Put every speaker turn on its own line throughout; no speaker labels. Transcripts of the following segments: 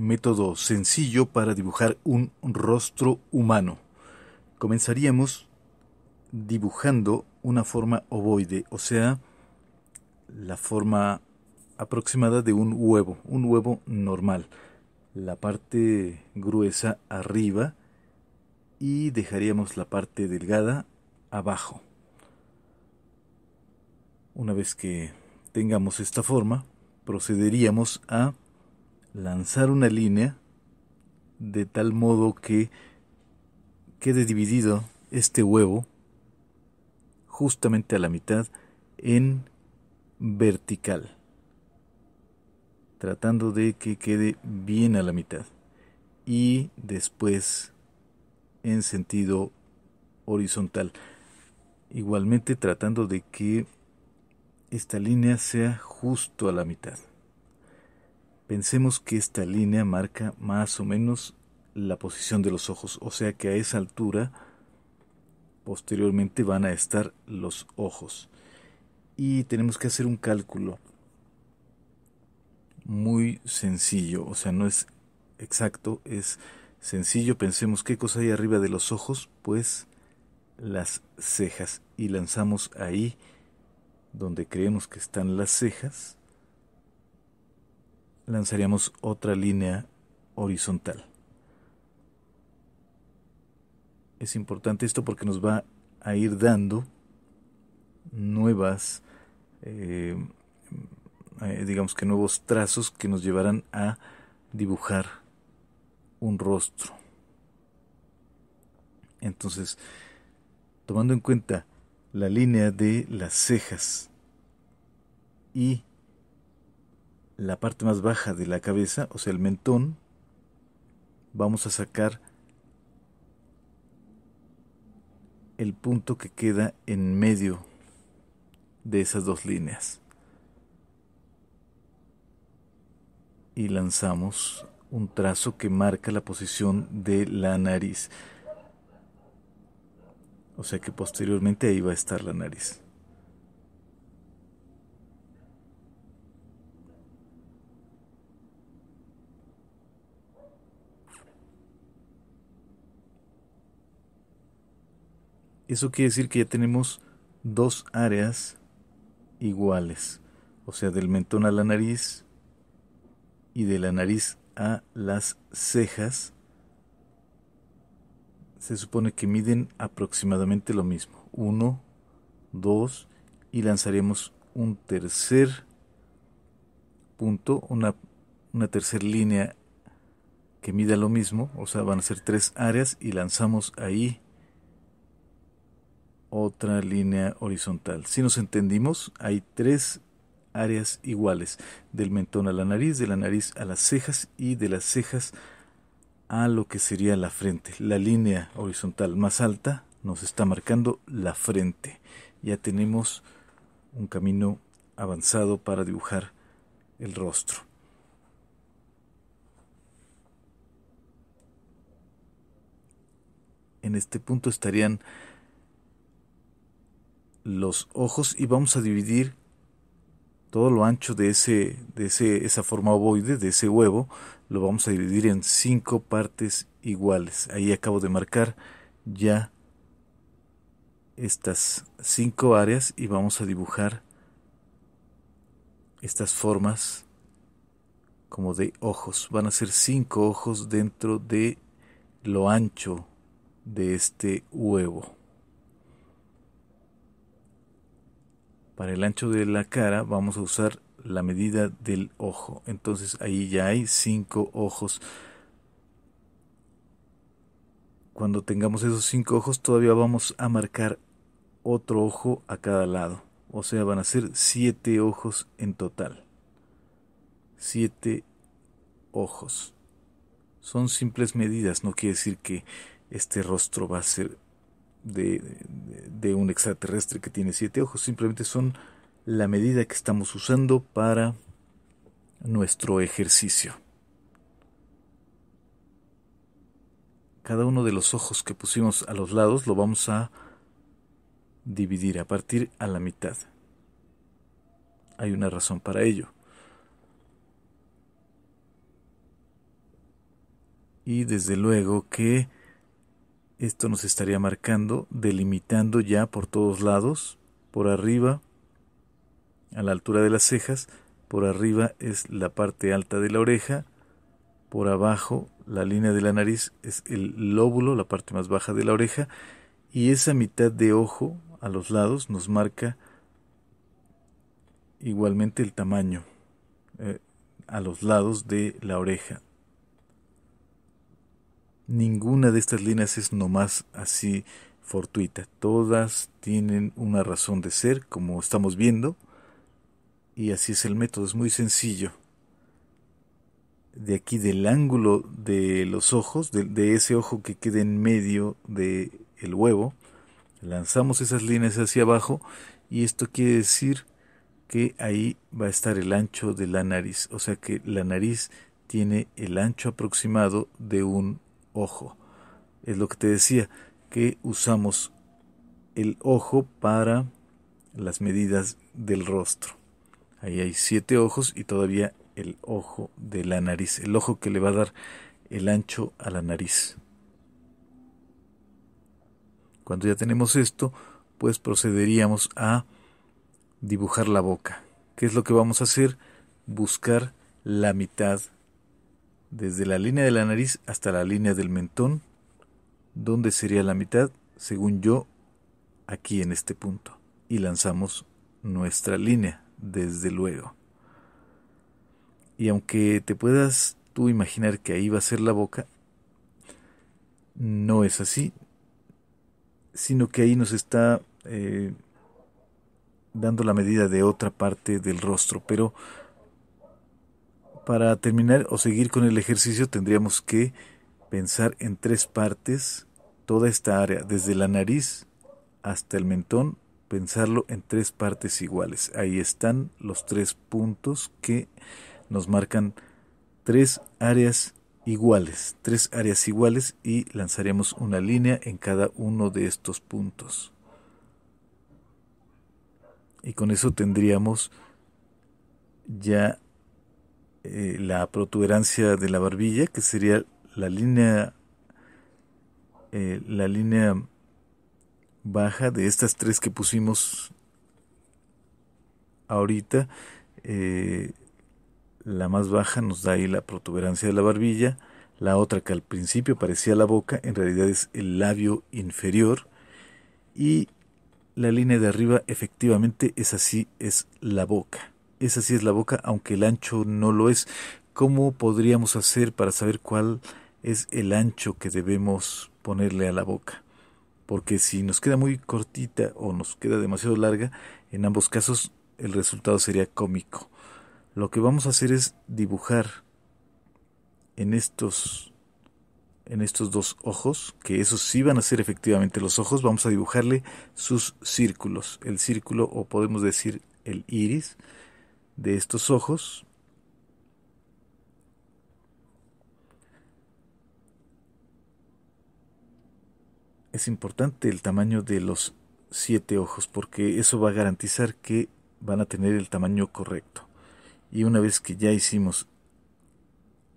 método sencillo para dibujar un rostro humano. Comenzaríamos dibujando una forma ovoide, o sea, la forma aproximada de un huevo, un huevo normal. La parte gruesa arriba y dejaríamos la parte delgada abajo. Una vez que tengamos esta forma, procederíamos a lanzar una línea de tal modo que quede dividido este huevo justamente a la mitad en vertical, tratando de que quede bien a la mitad y después en sentido horizontal, igualmente tratando de que esta línea sea justo a la mitad. Pensemos que esta línea marca más o menos la posición de los ojos, o sea que a esa altura posteriormente van a estar los ojos. Y tenemos que hacer un cálculo muy sencillo, o sea, no es exacto, es sencillo. Pensemos qué cosa hay arriba de los ojos, pues las cejas y lanzamos ahí donde creemos que están las cejas lanzaríamos otra línea horizontal. Es importante esto porque nos va a ir dando nuevas, eh, eh, digamos que nuevos trazos que nos llevarán a dibujar un rostro. Entonces, tomando en cuenta la línea de las cejas y la parte más baja de la cabeza, o sea, el mentón, vamos a sacar el punto que queda en medio de esas dos líneas. Y lanzamos un trazo que marca la posición de la nariz. O sea que posteriormente ahí va a estar la nariz. Eso quiere decir que ya tenemos dos áreas iguales, o sea, del mentón a la nariz y de la nariz a las cejas. Se supone que miden aproximadamente lo mismo, Uno, 2 y lanzaremos un tercer punto, una, una tercera línea que mida lo mismo, o sea, van a ser tres áreas y lanzamos ahí otra línea horizontal. Si nos entendimos, hay tres áreas iguales, del mentón a la nariz, de la nariz a las cejas y de las cejas a lo que sería la frente. La línea horizontal más alta nos está marcando la frente. Ya tenemos un camino avanzado para dibujar el rostro. En este punto estarían los ojos y vamos a dividir todo lo ancho de, ese, de ese, esa forma ovoide, de ese huevo, lo vamos a dividir en cinco partes iguales. Ahí acabo de marcar ya estas cinco áreas y vamos a dibujar estas formas como de ojos. Van a ser cinco ojos dentro de lo ancho de este huevo. Para el ancho de la cara vamos a usar la medida del ojo. Entonces ahí ya hay cinco ojos. Cuando tengamos esos cinco ojos todavía vamos a marcar otro ojo a cada lado. O sea, van a ser siete ojos en total. Siete ojos. Son simples medidas, no quiere decir que este rostro va a ser de, un extraterrestre que tiene siete ojos, simplemente son la medida que estamos usando para nuestro ejercicio. Cada uno de los ojos que pusimos a los lados lo vamos a dividir, a partir a la mitad. Hay una razón para ello. Y desde luego que esto nos estaría marcando, delimitando ya por todos lados, por arriba, a la altura de las cejas, por arriba es la parte alta de la oreja, por abajo la línea de la nariz es el lóbulo, la parte más baja de la oreja, y esa mitad de ojo a los lados nos marca igualmente el tamaño eh, a los lados de la oreja. Ninguna de estas líneas es nomás así fortuita. Todas tienen una razón de ser, como estamos viendo. Y así es el método, es muy sencillo. De aquí del ángulo de los ojos, de, ese ojo que queda en medio del huevo, lanzamos esas líneas hacia abajo y esto quiere decir que ahí va a estar el ancho de la nariz. O sea que la nariz tiene el ancho aproximado de un ojo. Es lo que te decía, que usamos el ojo para las medidas del rostro. Ahí hay siete ojos y todavía el ojo de la nariz, el ojo que le va a dar el ancho a la nariz. Cuando ya tenemos esto, pues procederíamos a dibujar la boca. ¿Qué es lo que vamos a hacer? Buscar la mitad desde la línea de la nariz hasta la línea del mentón, donde sería la mitad, según yo, aquí en este punto. Y lanzamos nuestra línea, desde luego. Y aunque te puedas tú imaginar que ahí va a ser la boca, no es así, sino que ahí nos está eh, dando la medida de otra parte del rostro, pero para terminar o seguir con el ejercicio tendríamos que pensar en tres partes toda esta área, desde la nariz hasta el mentón, pensarlo en tres partes iguales. Ahí están los tres puntos que nos marcan tres áreas iguales, tres áreas iguales y lanzaremos una línea en cada uno de estos puntos. Y con eso tendríamos ya eh, la protuberancia de la barbilla, que sería la línea, eh, la línea baja de estas tres que pusimos ahorita. Eh, la más baja nos da ahí la protuberancia de la barbilla. La otra que al principio parecía la boca, en realidad es el labio inferior. Y la línea de arriba efectivamente es así, es la boca. Esa sí es la boca, aunque el ancho no lo es. ¿Cómo podríamos hacer para saber cuál es el ancho que debemos ponerle a la boca? Porque si nos queda muy cortita o nos queda demasiado larga, en ambos casos el resultado sería cómico. Lo que vamos a hacer es dibujar en estos en estos dos ojos, que esos sí van a ser efectivamente los ojos, vamos a dibujarle sus círculos, el círculo o podemos decir el iris de estos ojos es importante el tamaño de los siete ojos porque eso va a garantizar que van a tener el tamaño correcto. Y una vez que ya hicimos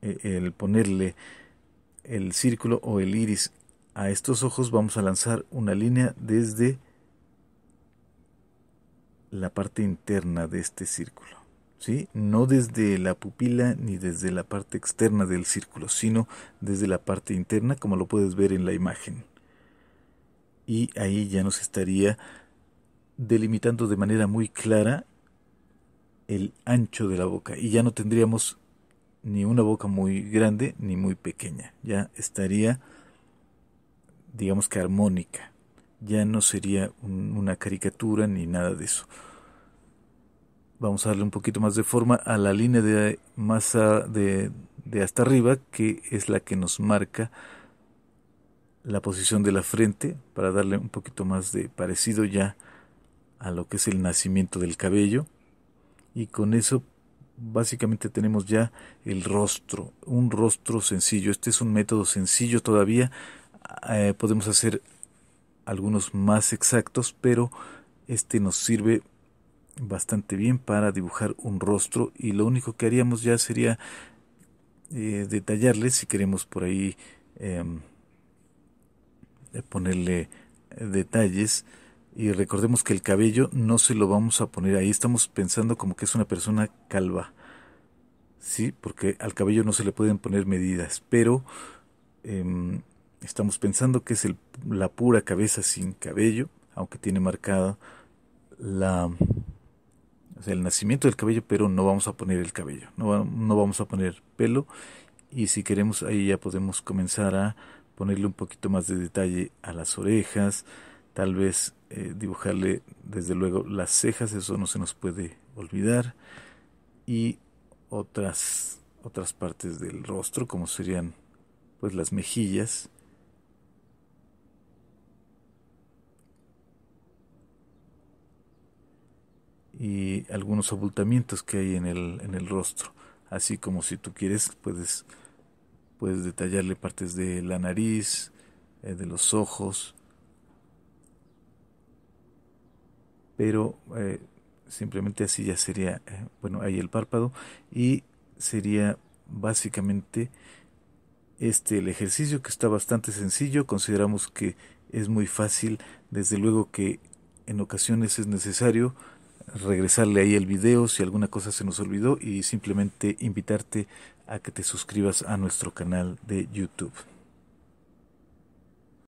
eh, el ponerle el círculo o el iris a estos ojos, vamos a lanzar una línea desde la parte interna de este círculo. No desde la pupila ni desde la parte externa del círculo, sino desde la parte interna, como lo puedes ver en la imagen. Y ahí ya nos estaría delimitando de manera muy clara el ancho de la boca y ya no tendríamos ni una boca muy grande ni muy pequeña, ya estaría digamos que armónica, ya no sería una caricatura ni nada de eso. Vamos a darle un poquito más de forma a la línea de masa de, hasta arriba, que es la que nos marca la posición de la frente, para darle un poquito más de parecido ya a lo que es el nacimiento del cabello. Y con eso básicamente tenemos ya el rostro, un rostro sencillo. Este es un método sencillo todavía. Eh, podemos hacer algunos más exactos, pero este nos sirve bastante bien para dibujar un rostro y lo único que haríamos ya sería eh, detallarle si queremos por ahí em, ponerle detalles y recordemos que el cabello no se lo vamos a poner ahí estamos pensando como que es una persona calva sí porque al cabello no se le pueden poner medidas pero em, estamos pensando que es la pura cabeza sin cabello aunque tiene marcada la el nacimiento del cabello, pero no vamos a poner el cabello, no, vamos a poner pelo y si queremos ahí ya podemos comenzar a ponerle un poquito más de detalle a las orejas, tal vez eh, dibujarle desde luego las cejas, eso no se nos puede olvidar y otras otras partes del rostro como serían pues las mejillas algunos abultamientos que hay en el, en el rostro. Así como si tú quieres, puedes, puedes detallarle partes de la nariz, eh, de los ojos. Pero eh, simplemente así ya sería, eh, bueno, ahí el párpado y sería básicamente este el ejercicio que está bastante sencillo, consideramos que es muy fácil, desde luego que en ocasiones es necesario regresarle ahí el video si alguna cosa se nos olvidó y simplemente invitarte a que te suscribas a nuestro canal de YouTube.